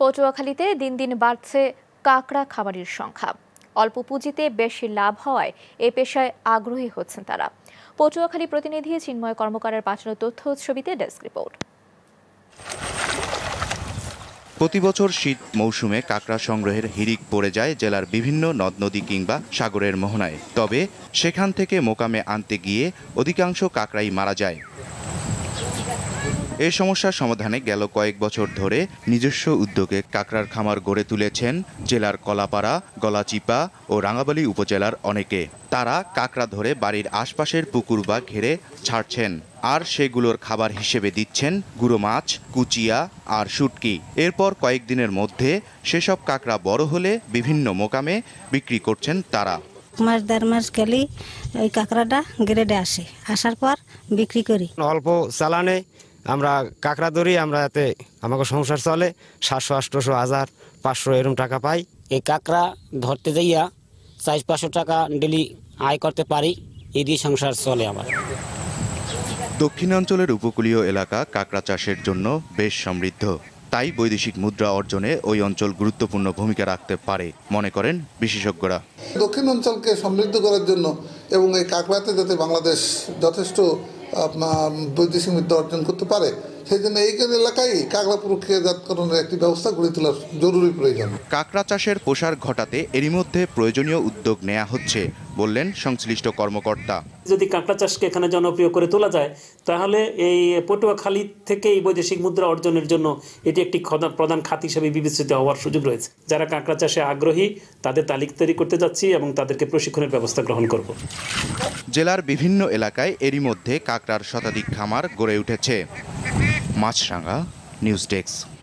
পটুয়াখালীতে দিন দিন বাড়ছে কাঁকড়া খাবারের সংখ্যা অল্প পুঁজিতে বেশি লাভ হওয়ায় এ পেশায় আগ্রহী হচ্ছেন তারা পটুয়াখালী প্রতিনিধি চিন্ময় কর্মকারের পাঠানো তথ্য ছবিতে ডেস্ক রিপোর্ট প্রতি বছর শীত মৌসুমে কাঁকড়া সংগ্রহের হিরিক পড়ে যায় জেলার বিভিন্ন নদ নদী কিংবা সাগরের মোহনায় তবে সেখান থেকে মোকামে আনতে গিয়ে অধিকাংশ কাঁকড়াই মারা যায় এ সমস্যার সমাধানে গেল কয়েক বছর ধরে নিজস্ব উদ্যোগে কাঁকড়ার খামার গড়ে তুলেছেন জেলার কলাপাড়া গলাচিপা ও রাঙাবালি উপজেলার অনেকে তারা কাঁকড়া ধরে বাড়ির আশপাশের পুকুর বা ঘেরে ছাড়ছেন আর সেগুলোর খাবার হিসেবে দিচ্ছেন গুঁড়ো মাছ কুচিয়া আর শুটকি এরপর কয়েকদিনের মধ্যে সেসব কাঁকড়া বড় হলে বিভিন্ন মোকামে বিক্রি করছেন তারা মাস দেড় মাস গেলেই ওই কাঁকড়াটা গ্রেডে আসে আসার পর বিক্রি করি অল্প চালানে আমরা কাঁকড়া ধরি আমরা এতে আমাকে সংসার চলে সাতশো আটশোশো হাজার পাঁচশো এরম টাকা পাই এই কাঁকড়া ধরতে যাইয়া চার পাঁচশো টাকা ডেলি আয় করতে পারি এই দিয়ে সংসার চলে আমার দক্ষিণাঞ্চলের উপকূলীয় এলাকা কাঁকড়া চাষের জন্য বেশ সমৃদ্ধ তাই বৈদেশিক মুদ্রা অর্জনে ওই অঞ্চল গুরুত্বপূর্ণ ভূমিকা রাখতে পারে মনে করেন বিশেষজ্ঞরা দক্ষিণ অঞ্চলকে সমৃদ্ধ করার জন্য এবং এই কাঁকড়াতে যাতে বাংলাদেশ যথেষ্ট বৈদ্যুতিক সমৃদ্ধ অর্জন করতে পারে সেই জন্য এই এলাকায় কাঁকড়া প্রক্রিয়াজাতকরণের একটি ব্যবস্থা গড়ে তোলার জরুরি প্রয়োজন কাঁকড়া চাষের প্রসার ঘটাতে এরই মধ্যে প্রয়োজনীয় উদ্যোগ নেওয়া হচ্ছে বললেন সংশ্লিষ্ট কর্মকর্তা যদি কাঁকড়া চাষকে এখানে জনপ্রিয় করে তোলা যায় তাহলে এই পটুয়াখালী থেকে এই বৈদেশিক মুদ্রা অর্জনের জন্য এটি একটি প্রধান খাত হিসেবে বিবেচিত হওয়ার সুযোগ রয়েছে যারা কাঁকড়া চাষে আগ্রহী তাদের তালিক তৈরি করতে যাচ্ছি এবং তাদেরকে প্রশিক্ষণের ব্যবস্থা গ্রহণ করব জেলার বিভিন্ন এলাকায় এরই মধ্যে কাঁকড়ার শতাধিক খামার গড়ে উঠেছে মাছরাঙা নিউজ ডেস্ক